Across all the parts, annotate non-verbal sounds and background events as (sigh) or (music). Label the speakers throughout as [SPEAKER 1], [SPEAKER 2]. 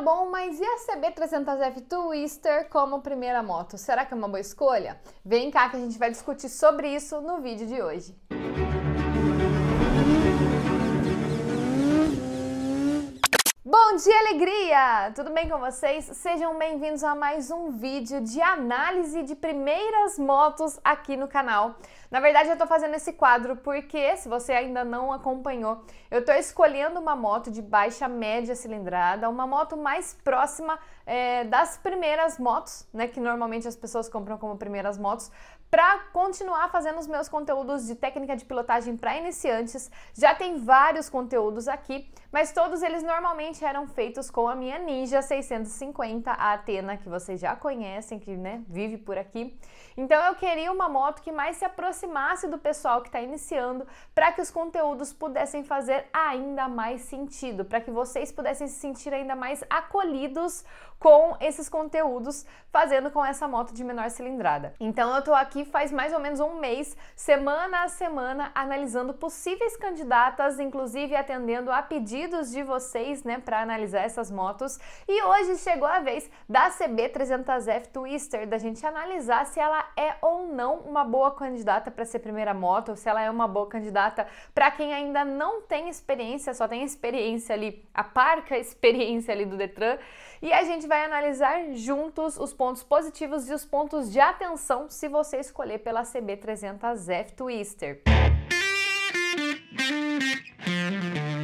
[SPEAKER 1] bom, mas e a CB300F Twister como primeira moto? Será que é uma boa escolha? Vem cá que a gente vai discutir sobre isso no vídeo de hoje. Música Bom dia, alegria! Tudo bem com vocês? Sejam bem-vindos a mais um vídeo de análise de primeiras motos aqui no canal. Na verdade, eu tô fazendo esse quadro porque, se você ainda não acompanhou, eu tô escolhendo uma moto de baixa média cilindrada, uma moto mais próxima é, das primeiras motos, né, que normalmente as pessoas compram como primeiras motos, para continuar fazendo os meus conteúdos de técnica de pilotagem para iniciantes. Já tem vários conteúdos aqui, mas todos eles normalmente eram feitos com a minha Ninja 650 a Atena, que vocês já conhecem, que né, vive por aqui. Então eu queria uma moto que mais se aproximasse do pessoal que está iniciando, para que os conteúdos pudessem fazer ainda mais sentido, para que vocês pudessem se sentir ainda mais acolhidos com esses conteúdos, fazendo com essa moto de menor cilindrada. Então eu tô aqui faz mais ou menos um mês, semana a semana, analisando possíveis candidatas, inclusive atendendo a pedidos pedidos de vocês, né, para analisar essas motos. E hoje chegou a vez da CB300F Twister da gente analisar se ela é ou não uma boa candidata para ser primeira moto, ou se ela é uma boa candidata para quem ainda não tem experiência, só tem experiência ali, a parca experiência ali do Detran. E a gente vai analisar juntos os pontos positivos e os pontos de atenção se você escolher pela CB300F Twister.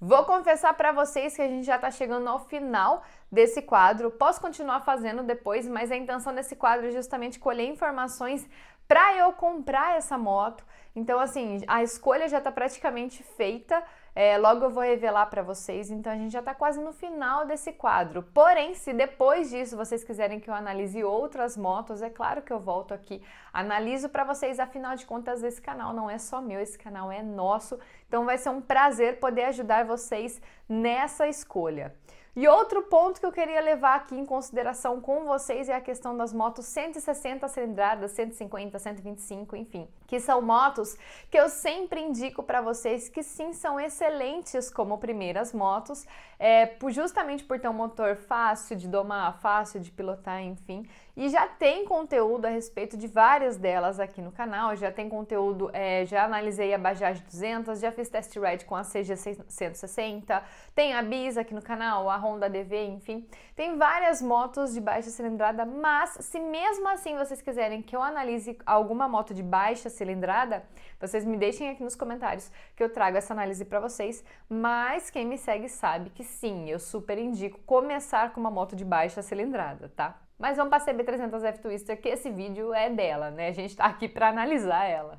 [SPEAKER 1] Vou confessar para vocês que a gente já está chegando ao final desse quadro. Posso continuar fazendo depois, mas a intenção desse quadro é justamente colher informações para eu comprar essa moto. Então, assim, a escolha já está praticamente feita. É, logo eu vou revelar para vocês, então a gente já está quase no final desse quadro. Porém, se depois disso vocês quiserem que eu analise outras motos, é claro que eu volto aqui, analiso para vocês, afinal de contas esse canal não é só meu, esse canal é nosso. Então vai ser um prazer poder ajudar vocês nessa escolha. E outro ponto que eu queria levar aqui em consideração com vocês é a questão das motos 160 cilindradas, 150, 125, enfim, que são motos que eu sempre indico para vocês que sim são excelentes como primeiras motos, é, justamente por ter um motor fácil de domar, fácil de pilotar, enfim, e já tem conteúdo a respeito de várias delas aqui no canal. Já tem conteúdo, é, já analisei a Bajaj 200, já fiz test ride com a CG 160, tem a Bis aqui no canal, a Honda DV, enfim. Tem várias motos de baixa cilindrada, mas se mesmo assim vocês quiserem que eu analise alguma moto de baixa cilindrada, vocês me deixem aqui nos comentários que eu trago essa análise para vocês. Mas quem me segue sabe que sim, eu super indico começar com uma moto de baixa cilindrada, tá? Mas vamos para a CB300F Twister, que esse vídeo é dela, né? A gente está aqui para analisar ela.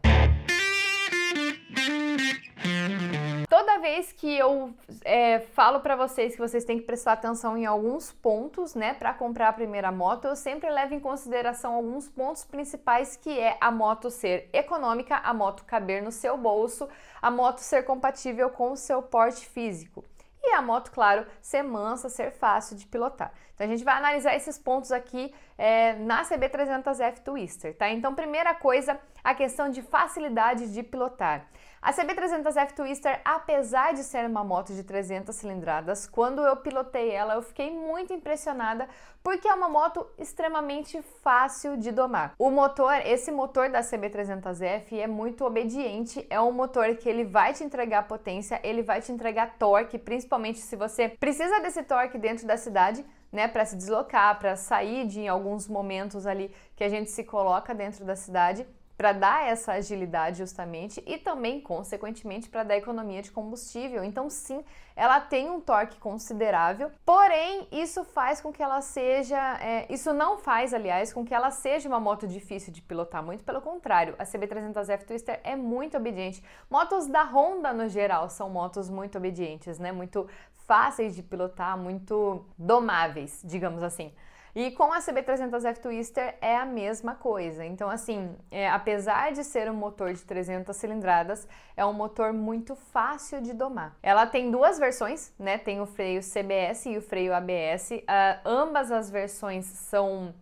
[SPEAKER 1] Toda vez que eu é, falo para vocês que vocês têm que prestar atenção em alguns pontos, né, para comprar a primeira moto, eu sempre levo em consideração alguns pontos principais que é a moto ser econômica, a moto caber no seu bolso, a moto ser compatível com o seu porte físico e a moto, claro, ser mansa, ser fácil de pilotar. Então a gente vai analisar esses pontos aqui é, na CB300F Twister, tá? Então, primeira coisa, a questão de facilidade de pilotar. A CB300F Twister, apesar de ser uma moto de 300 cilindradas, quando eu pilotei ela eu fiquei muito impressionada porque é uma moto extremamente fácil de domar. O motor, esse motor da CB300F é muito obediente, é um motor que ele vai te entregar potência, ele vai te entregar torque, principalmente se você precisa desse torque dentro da cidade, né, para se deslocar, para sair de alguns momentos ali que a gente se coloca dentro da cidade para dar essa agilidade justamente e também, consequentemente, para dar economia de combustível. Então, sim, ela tem um torque considerável, porém, isso faz com que ela seja. É, isso não faz, aliás, com que ela seja uma moto difícil de pilotar, muito pelo contrário. A CB300F Twister é muito obediente. Motos da Honda, no geral, são motos muito obedientes, né? Muito fáceis de pilotar, muito domáveis, digamos assim. E com a CB300F Twister é a mesma coisa. Então, assim, é, apesar de ser um motor de 300 cilindradas, é um motor muito fácil de domar. Ela tem duas versões, né? Tem o freio CBS e o freio ABS. Uh, ah, ambas as versões são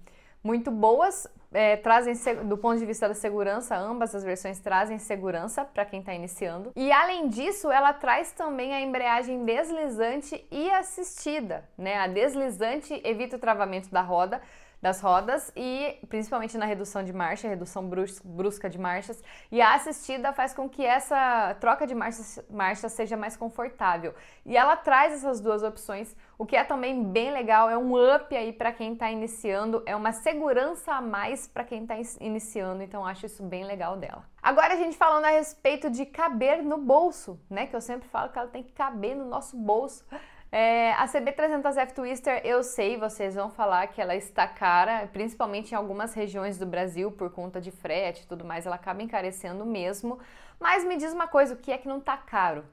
[SPEAKER 1] muito boas é, trazem, do ponto de vista da segurança, ambas as versões trazem segurança para quem está iniciando. E além disso, ela traz também a embreagem deslizante e assistida, né? A deslizante evita o travamento da roda das rodas e principalmente na redução de marcha, redução brusca de marchas. E a assistida faz com que essa troca de marchas, marcha seja mais confortável. E ela traz essas duas opções, o que é também bem legal, é um up aí para quem está iniciando, é uma segurança a mais para quem está iniciando, então acho isso bem legal dela. Agora a gente falando a respeito de caber no bolso, né? Que eu sempre falo que ela tem que caber no nosso bolso. É, a CB300F Twister, eu sei, vocês vão falar que ela está cara, principalmente em algumas regiões do Brasil, por conta de frete e tudo mais, ela acaba encarecendo mesmo. Mas me diz uma coisa, o que é que não está caro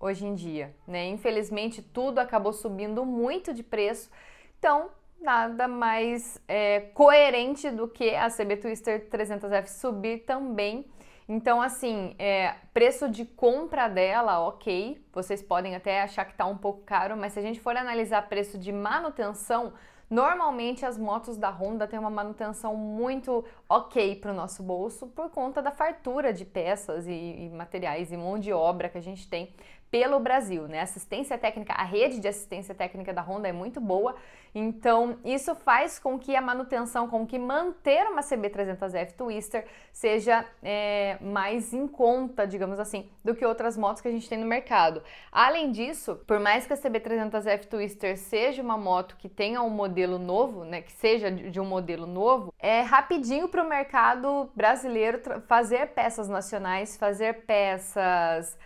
[SPEAKER 1] hoje em dia? Né? Infelizmente, tudo acabou subindo muito de preço, então nada mais é, coerente do que a CB Twister 300F subir também então, assim, é, preço de compra dela, ok, vocês podem até achar que está um pouco caro, mas se a gente for analisar preço de manutenção, Normalmente as motos da Honda têm uma manutenção muito ok para o nosso bolso por conta da fartura de peças e, e, materiais e mão de obra que a gente tem pelo Brasil, né? Assistência técnica, a rede de assistência técnica da Honda é muito boa, então isso faz com que a manutenção, com que manter uma CB300F Twister seja é, mais em conta, digamos assim, do que outras motos que a gente tem no mercado. Além disso, por mais que a CB300F Twister seja uma moto que tenha um modelo novo, né, que seja de um modelo novo, é rapidinho para o mercado brasileiro fazer peças nacionais, fazer peças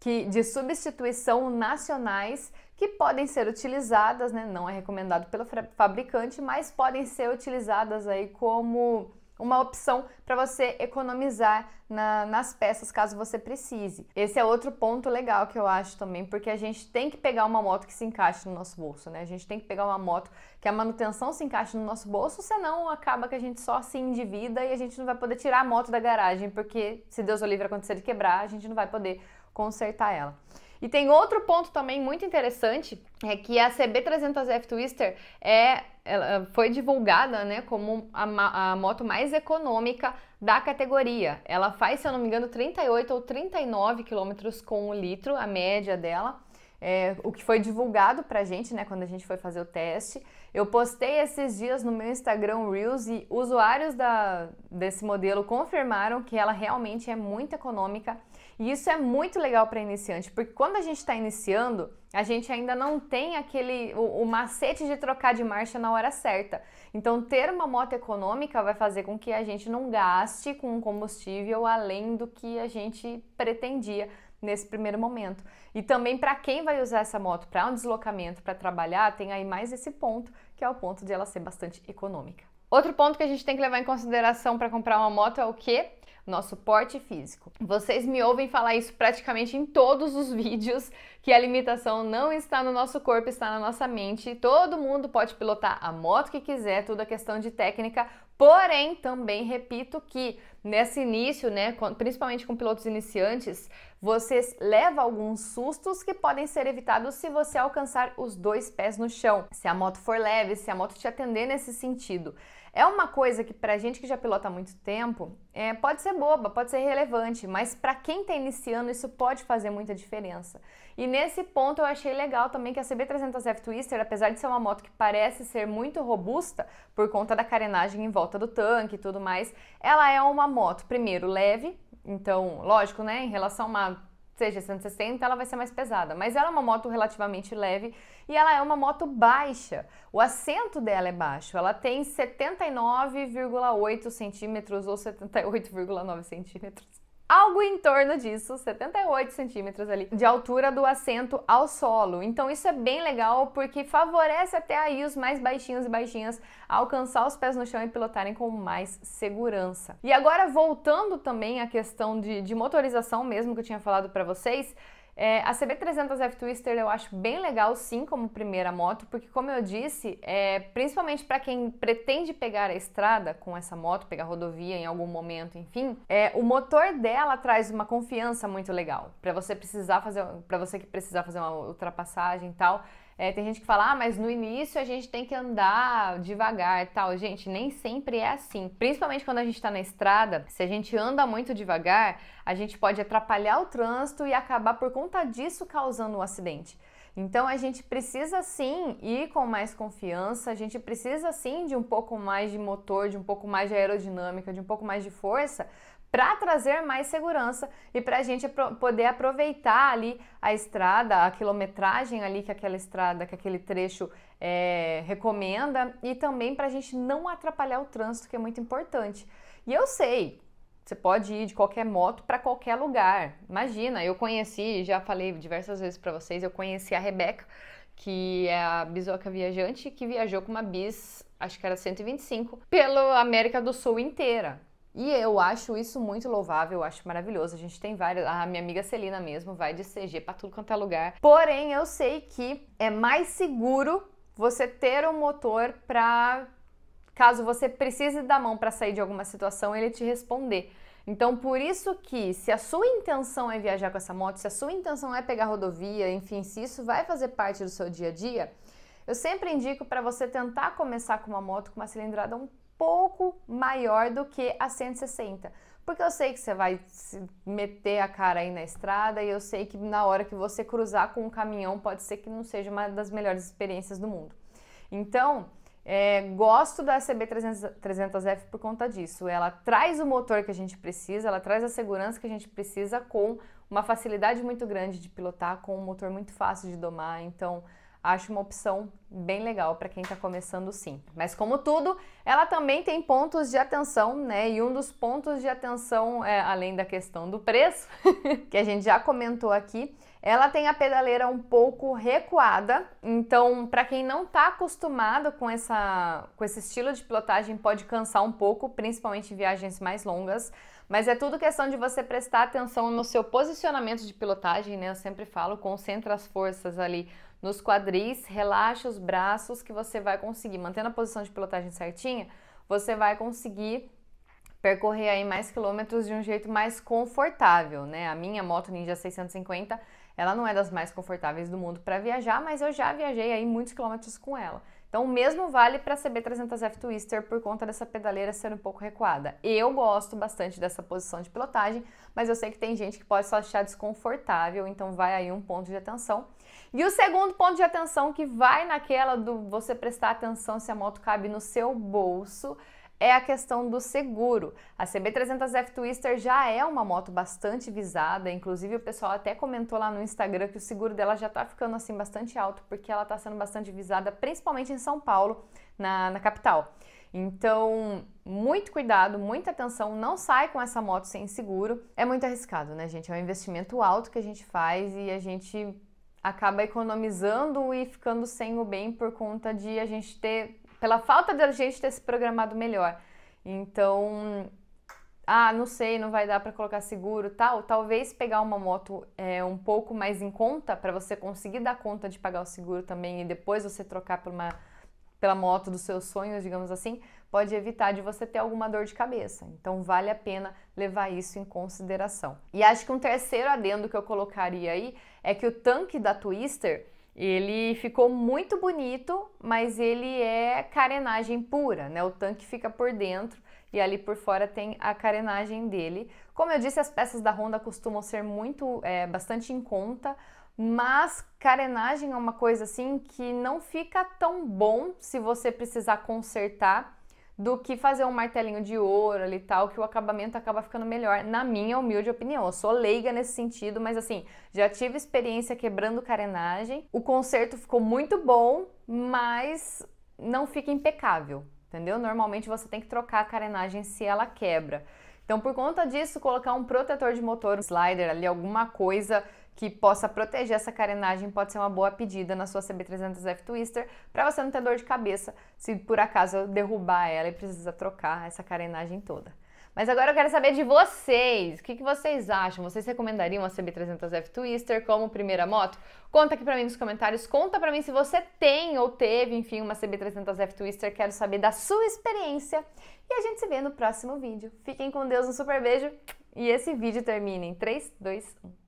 [SPEAKER 1] que, de substituição nacionais que podem ser utilizadas, né, não é recomendado pelo fabricante, mas podem ser utilizadas aí como uma opção para você economizar na, nas peças caso você precise. Esse é outro ponto legal que eu acho também, porque a gente tem que pegar uma moto que se encaixe no nosso bolso, né? A gente tem que pegar uma moto que a manutenção se encaixe no nosso bolso, senão acaba que a gente só se endivida e a gente não vai poder tirar a moto da garagem, porque se Deus o livre acontecer de quebrar, a gente não vai poder consertar ela. E tem outro ponto também muito interessante, é que a CB300F Twister é, ela foi divulgada né, como a, a, moto mais econômica da categoria. Ela faz, se eu não me engano, 38 ou 39 km com o litro, a média dela. É, o que foi divulgado pra gente, né, quando a gente foi fazer o teste. Eu postei esses dias no meu Instagram Reels e usuários da, desse modelo confirmaram que ela realmente é muito econômica e isso é muito legal para iniciante, porque quando a gente está iniciando, a gente ainda não tem aquele o, o, macete de trocar de marcha na hora certa. Então, ter uma moto econômica vai fazer com que a gente não gaste com combustível além do que a gente pretendia nesse primeiro momento. E também para quem vai usar essa moto para um deslocamento, para trabalhar, tem aí mais esse ponto, que é o ponto de ela ser bastante econômica. Outro ponto que a gente tem que levar em consideração para comprar uma moto é o que? nosso porte físico. Vocês me ouvem falar isso praticamente em todos os (laughs) vídeos, que a limitação não está no nosso corpo, está na nossa mente. Todo mundo pode pilotar a moto que quiser, tudo é questão de técnica. Porém, também repito que nesse início, né, principalmente com pilotos iniciantes, vocês levam alguns sustos que podem ser evitados se você alcançar os dois pés no chão, se a moto for leve, se a moto te atender nesse sentido. É uma coisa que pra gente que já pilota há muito tempo, é, pode ser boba, pode ser relevante, mas para quem está iniciando isso pode fazer muita diferença. E nesse ponto eu achei legal também que a CB300F Twister, apesar de ser uma moto que parece ser muito robusta por conta da carenagem em volta do tanque e tudo mais, ela é uma moto, primeiro, leve, então, lógico, né, em relação a uma seja 160, ela vai ser mais pesada, mas ela é uma moto relativamente leve e ela é uma moto baixa. O assento dela é baixo, ela tem 79,8 centímetros ou 78,9 centímetros. Algo em torno disso, 78 centímetros ali, de altura do assento ao solo. Então isso é bem legal porque favorece até aí os mais baixinhos e baixinhas a alcançar os pés no chão e pilotarem com mais segurança. E agora voltando também à questão de, de motorização mesmo que eu tinha falado para vocês, é, a CB300 F-Twister eu acho bem legal, sim, como primeira moto, porque, como eu disse, é, principalmente para quem pretende pegar a estrada com essa moto, pegar rodovia em algum momento, enfim, é, o motor dela traz uma confiança muito legal para você precisar fazer, para você que precisar fazer uma ultrapassagem e tal. É, tem gente que fala, ah, mas no início a gente tem que andar devagar e tal. Gente, nem sempre é assim. Principalmente quando a gente está na estrada, se a gente anda muito devagar, a gente pode atrapalhar o trânsito e acabar por conta disso causando um acidente. Então a gente precisa sim ir com mais confiança, a gente precisa sim de um pouco mais de motor, de um pouco mais de aerodinâmica, de um pouco mais de força, para trazer mais segurança e para a gente poder aproveitar ali a estrada, a quilometragem ali que aquela estrada, que aquele trecho é, recomenda e também para a gente não atrapalhar o trânsito, que é muito importante. E eu sei, você pode ir de qualquer moto para qualquer lugar. Imagina, eu conheci, já falei diversas vezes para vocês, eu conheci a Rebeca, que é a bisoca viajante, que viajou com uma bis, acho que era 125, pela América do Sul inteira. E eu acho isso muito louvável, eu acho maravilhoso. A gente tem vários. A minha amiga Celina mesmo vai de CG para tudo quanto é lugar. Porém, eu sei que é mais seguro você ter um motor para caso você precise da mão para sair de alguma situação, ele te responder. Então, por isso que, se a sua intenção é viajar com essa moto, se a sua intenção é pegar rodovia, enfim, se isso vai fazer parte do seu dia a dia, eu sempre indico para você tentar começar com uma moto com uma cilindrada um pouco maior do que a 160. Porque eu sei que você vai se meter a cara aí na estrada e eu sei que na hora que você cruzar com um caminhão pode ser que não seja uma das melhores experiências do mundo. Então, é, gosto da CB300F por conta disso. Ela traz o motor que a gente precisa, ela traz a segurança que a gente precisa com uma facilidade muito grande de pilotar, com um motor muito fácil de domar. Então, Acho uma opção bem legal para quem está começando sim. Mas como tudo, ela também tem pontos de atenção, né? E um dos pontos de atenção, é, além da questão do preço, (laughs) que a gente já comentou aqui, ela tem a pedaleira um pouco recuada, então para quem não está acostumado com, essa, com esse estilo de pilotagem pode cansar um pouco, principalmente em viagens mais longas. Mas é tudo questão de você prestar atenção no seu posicionamento de pilotagem, né? Eu sempre falo, concentra as forças ali nos quadris, relaxa os braços que você vai conseguir, mantendo a posição de pilotagem certinha, você vai conseguir percorrer aí mais quilômetros de um jeito mais confortável, né? A minha moto Ninja 650, ela não é das mais confortáveis do mundo para viajar, mas eu já viajei aí muitos quilômetros com ela. Então, o mesmo vale para a CB300F Twister por conta dessa pedaleira sendo um pouco recuada. Eu gosto bastante dessa posição de pilotagem, mas eu sei que tem gente que pode só achar desconfortável, então vai aí um ponto de atenção. E o segundo ponto de atenção que vai naquela do você prestar atenção se a moto cabe no seu bolso, é a questão do seguro. A CB300F Twister já é uma moto bastante visada, inclusive o pessoal até comentou lá no Instagram que o seguro dela já está ficando assim bastante alto porque ela está sendo bastante visada, principalmente em São Paulo, na, na capital. Então, muito cuidado, muita atenção, não sai com essa moto sem seguro. É muito arriscado, né, gente? É um investimento alto que a gente faz e a gente acaba economizando e ficando sem o bem por conta de a gente ter pela falta da gente ter se programado melhor. Então, ah, não sei, não vai dar para colocar seguro, tal. Talvez pegar uma moto é, um pouco mais em conta para você conseguir dar conta de pagar o seguro também e depois você trocar por uma pela moto dos seus sonhos, digamos assim, pode evitar de você ter alguma dor de cabeça. Então vale a pena levar isso em consideração. E acho que um terceiro adendo que eu colocaria aí é que o tanque da Twister ele ficou muito bonito, mas ele é carenagem pura, né? O tanque fica por dentro e ali por fora tem a carenagem dele. Como eu disse, as peças da Honda costumam ser muito, é, bastante em conta, mas carenagem é uma coisa assim que não fica tão bom se você precisar consertar do que fazer um martelinho de ouro e tal, que o acabamento acaba ficando melhor, na minha humilde opinião. Eu sou leiga nesse sentido, mas assim, já tive experiência quebrando carenagem. O conserto ficou muito bom, mas não fica impecável, entendeu? Normalmente você tem que trocar a carenagem se ela quebra. Então, por conta disso, colocar um protetor de motor, um slider ali, alguma coisa que possa proteger essa carenagem pode ser uma boa pedida na sua CB300F Twister para você não ter dor de cabeça se por acaso eu derrubar ela e precisar trocar essa carenagem toda. Mas agora eu quero saber de vocês. O que, que vocês acham? Vocês recomendariam a CB300F Twister como primeira moto? Conta aqui para mim nos comentários. Conta para mim se você tem ou teve, enfim, uma CB300F Twister. Quero saber da sua experiência. E a gente se vê no próximo vídeo. Fiquem com Deus, um super beijo. E esse vídeo termina em 3, 2, 1.